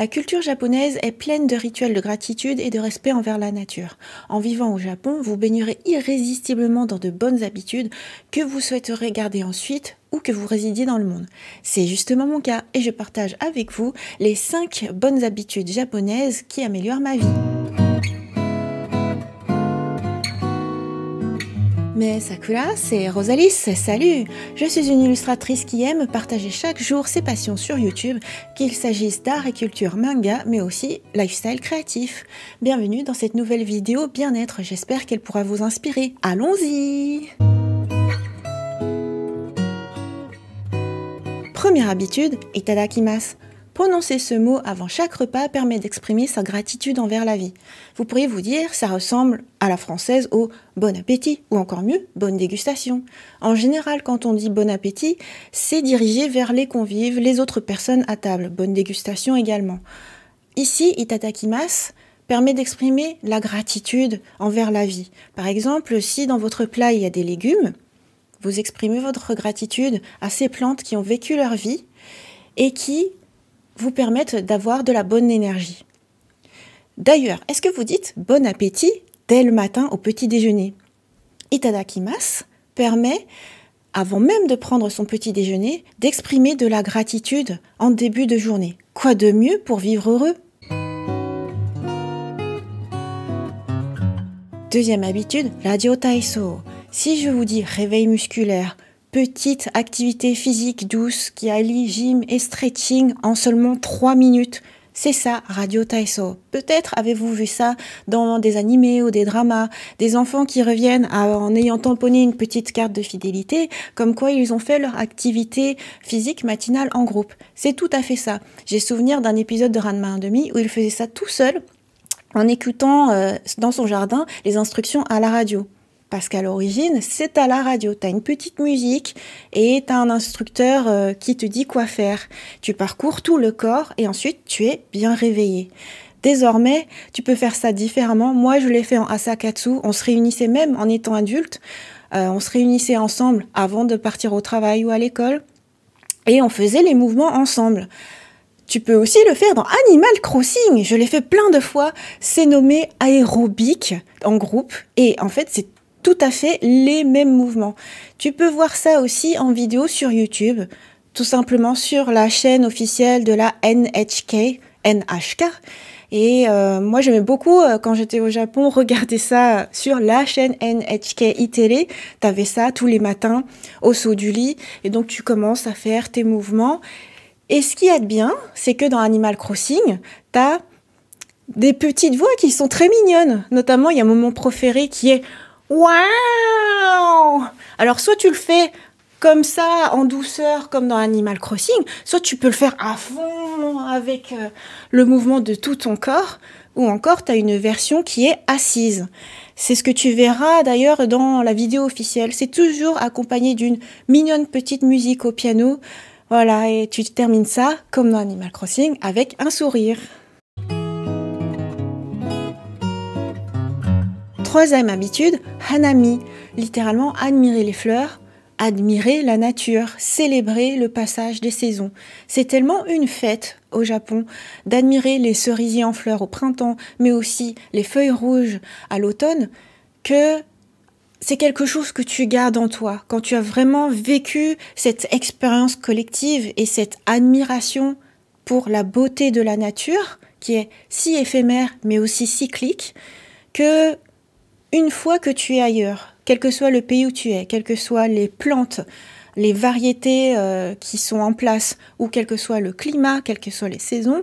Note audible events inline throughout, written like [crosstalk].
La culture japonaise est pleine de rituels de gratitude et de respect envers la nature. En vivant au Japon, vous baignerez irrésistiblement dans de bonnes habitudes que vous souhaiterez garder ensuite ou que vous résidiez dans le monde. C'est justement mon cas et je partage avec vous les 5 bonnes habitudes japonaises qui améliorent ma vie. Mais Sakura, c'est Rosalis, salut Je suis une illustratrice qui aime partager chaque jour ses passions sur YouTube, qu'il s'agisse d'art et culture manga, mais aussi lifestyle créatif. Bienvenue dans cette nouvelle vidéo bien-être, j'espère qu'elle pourra vous inspirer. Allons-y Première habitude, itadakimasu Prononcer ce mot avant chaque repas permet d'exprimer sa gratitude envers la vie. Vous pourriez vous dire, ça ressemble à la française au bon appétit, ou encore mieux, bonne dégustation. En général, quand on dit bon appétit, c'est dirigé vers les convives, les autres personnes à table, bonne dégustation également. Ici, itatakimas permet d'exprimer la gratitude envers la vie. Par exemple, si dans votre plat il y a des légumes, vous exprimez votre gratitude à ces plantes qui ont vécu leur vie et qui vous permettent d'avoir de la bonne énergie. D'ailleurs, est-ce que vous dites bon appétit dès le matin au petit déjeuner Itadakimas permet, avant même de prendre son petit déjeuner, d'exprimer de la gratitude en début de journée. Quoi de mieux pour vivre heureux Deuxième habitude, radio taiso. Si je vous dis réveil musculaire, petite activité physique douce qui allie gym et stretching en seulement 3 minutes. C'est ça, Radio Taiso. Peut-être avez-vous vu ça dans des animés ou des dramas, des enfants qui reviennent en ayant tamponné une petite carte de fidélité, comme quoi ils ont fait leur activité physique matinale en groupe. C'est tout à fait ça. J'ai souvenir d'un épisode de Ranma 1 où il faisait ça tout seul en écoutant euh, dans son jardin les instructions à la radio parce qu'à l'origine, c'est à la radio. Tu as une petite musique et tu as un instructeur euh, qui te dit quoi faire. Tu parcours tout le corps et ensuite tu es bien réveillé. Désormais, tu peux faire ça différemment. Moi, je l'ai fait en Asakatsu. On se réunissait même en étant adulte. Euh, on se réunissait ensemble avant de partir au travail ou à l'école. Et on faisait les mouvements ensemble. Tu peux aussi le faire dans Animal Crossing. Je l'ai fait plein de fois. C'est nommé aérobique en groupe. Et en fait, c'est tout à fait les mêmes mouvements. Tu peux voir ça aussi en vidéo sur YouTube, tout simplement sur la chaîne officielle de la NHK, NHK. Et euh, moi, j'aimais beaucoup, euh, quand j'étais au Japon, [laughs] regarder ça sur la chaîne NHK iTélé. T'avais ça tous les matins au saut du lit. Et donc, tu commences à faire tes mouvements. Et ce qui est bien, c'est que dans Animal Crossing, t'as des petites voix qui sont très mignonnes. Notamment, il y a un moment proféré qui est Waouh Alors, soit tu le fais comme ça, en douceur, comme dans Animal Crossing, soit tu peux le faire à fond avec euh, le mouvement de tout ton corps, ou encore tu as une version qui est assise. C'est ce que tu verras d'ailleurs dans la vidéo officielle. C'est toujours accompagné d'une mignonne petite musique au piano. Voilà, et tu termines ça, comme dans Animal Crossing, avec un sourire. Troisième habitude, hanami, littéralement admirer les fleurs, admirer la nature, célébrer le passage des saisons. C'est tellement une fête au Japon d'admirer les cerisiers en fleurs au printemps, mais aussi les feuilles rouges à l'automne, que c'est quelque chose que tu gardes en toi. Quand tu as vraiment vécu cette expérience collective et cette admiration pour la beauté de la nature, qui est si éphémère mais aussi cyclique, que une fois que tu es ailleurs, quel que soit le pays où tu es, quelles que soient les plantes, les variétés euh, qui sont en place, ou quel que soit le climat, quelles que soient les saisons,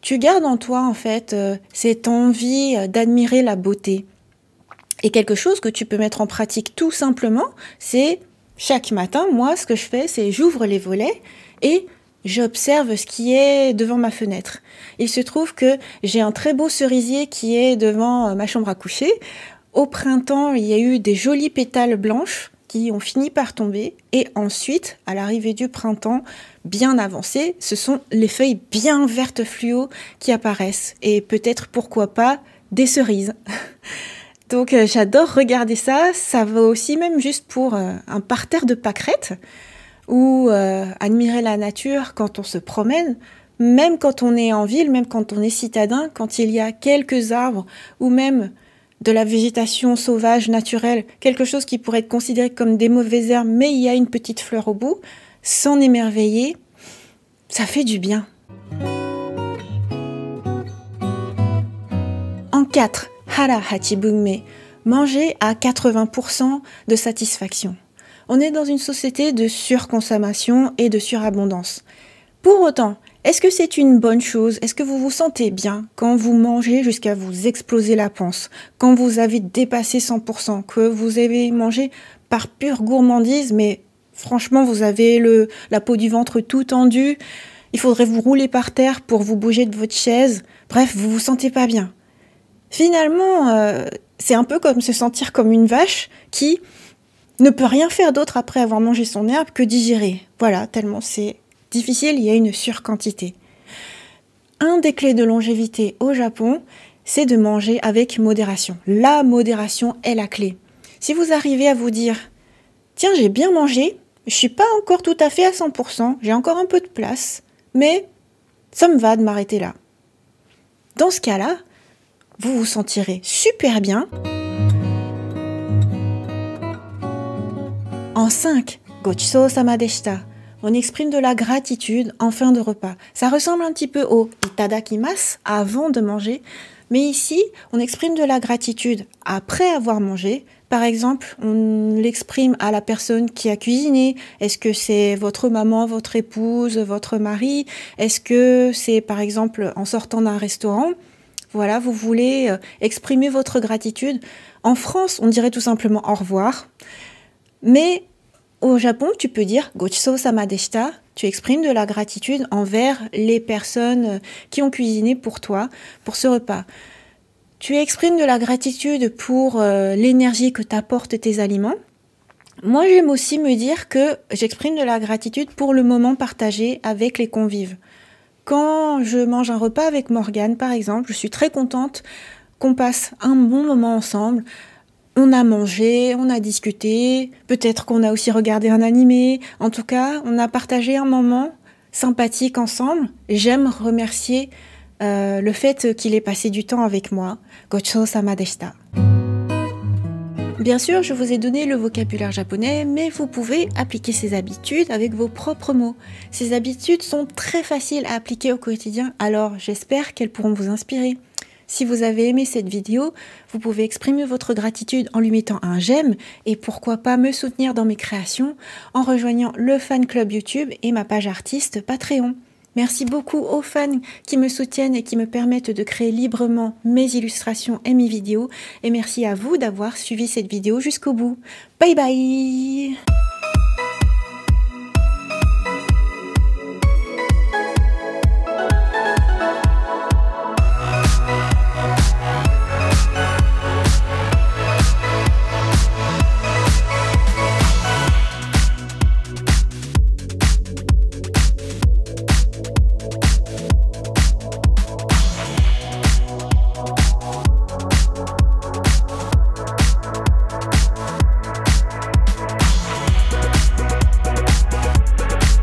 tu gardes en toi en fait euh, cette envie euh, d'admirer la beauté. Et quelque chose que tu peux mettre en pratique tout simplement, c'est chaque matin, moi ce que je fais, c'est j'ouvre les volets et j'observe ce qui est devant ma fenêtre. Il se trouve que j'ai un très beau cerisier qui est devant euh, ma chambre à coucher. Au printemps, il y a eu des jolies pétales blanches qui ont fini par tomber. Et ensuite, à l'arrivée du printemps, bien avancé, ce sont les feuilles bien vertes fluo qui apparaissent. Et peut-être, pourquoi pas, des cerises. [laughs] Donc euh, j'adore regarder ça. Ça va aussi même juste pour euh, un parterre de pâquerettes ou euh, admirer la nature quand on se promène, même quand on est en ville, même quand on est citadin, quand il y a quelques arbres ou même de la végétation sauvage, naturelle, quelque chose qui pourrait être considéré comme des mauvaises herbes, mais il y a une petite fleur au bout, s'en émerveiller, ça fait du bien. En 4, hara hachibungme, manger à 80% de satisfaction. On est dans une société de surconsommation et de surabondance. Pour autant, est-ce que c'est une bonne chose Est-ce que vous vous sentez bien quand vous mangez jusqu'à vous exploser la panse Quand vous avez dépassé 100%, que vous avez mangé par pure gourmandise, mais franchement, vous avez la peau du ventre tout tendue, il faudrait vous rouler par terre pour vous bouger de votre chaise, bref, vous vous sentez pas bien. Finalement, euh, c'est un peu comme se sentir comme une vache qui, ne peut rien faire d'autre après avoir mangé son herbe que digérer. Voilà, tellement c'est difficile, il y a une surquantité. Un des clés de longévité au Japon, c'est de manger avec modération. La modération est la clé. Si vous arrivez à vous dire, tiens, j'ai bien mangé, je suis pas encore tout à fait à 100%, j'ai encore un peu de place, mais ça me va de m'arrêter là. Dans ce cas-là, vous vous sentirez super bien. 5, On exprime de la gratitude en fin de repas. Ça ressemble un petit peu au itadakimasu avant de manger, mais ici, on exprime de la gratitude après avoir mangé. Par exemple, on l'exprime à la personne qui a cuisiné. Est-ce que c'est votre maman, votre épouse, votre mari Est-ce que c'est par exemple en sortant d'un restaurant voilà, vous voulez euh, exprimer votre gratitude. En France, on dirait tout simplement au revoir. Mais au Japon, tu peux dire gochiso samadeshita. Tu exprimes de la gratitude envers les personnes euh, qui ont cuisiné pour toi, pour ce repas. Tu exprimes de la gratitude pour euh, l'énergie que t'apportent tes aliments. Moi, j'aime aussi me dire que j'exprime de la gratitude pour le moment partagé avec les convives. Quand je mange un repas avec Morgane, par exemple, je suis très contente qu'on passe un bon moment ensemble, on a mangé, on a discuté, peut-être qu'on a aussi regardé un animé. En tout cas, on a partagé un moment sympathique ensemble. J'aime remercier euh, le fait qu'il ait passé du temps avec moi. Gocho samadeshita. Bien sûr, je vous ai donné le vocabulaire japonais, mais vous pouvez appliquer ces habitudes avec vos propres mots. Ces habitudes sont très faciles à appliquer au quotidien, alors j'espère qu'elles pourront vous inspirer. Si vous avez aimé cette vidéo, vous pouvez exprimer votre gratitude en lui mettant un j'aime et pourquoi pas me soutenir dans mes créations en rejoignant le fan club YouTube et ma page artiste Patreon. Merci beaucoup aux fans qui me soutiennent et qui me permettent de créer librement mes illustrations et mes vidéos. Et merci à vous d'avoir suivi cette vidéo jusqu'au bout. Bye bye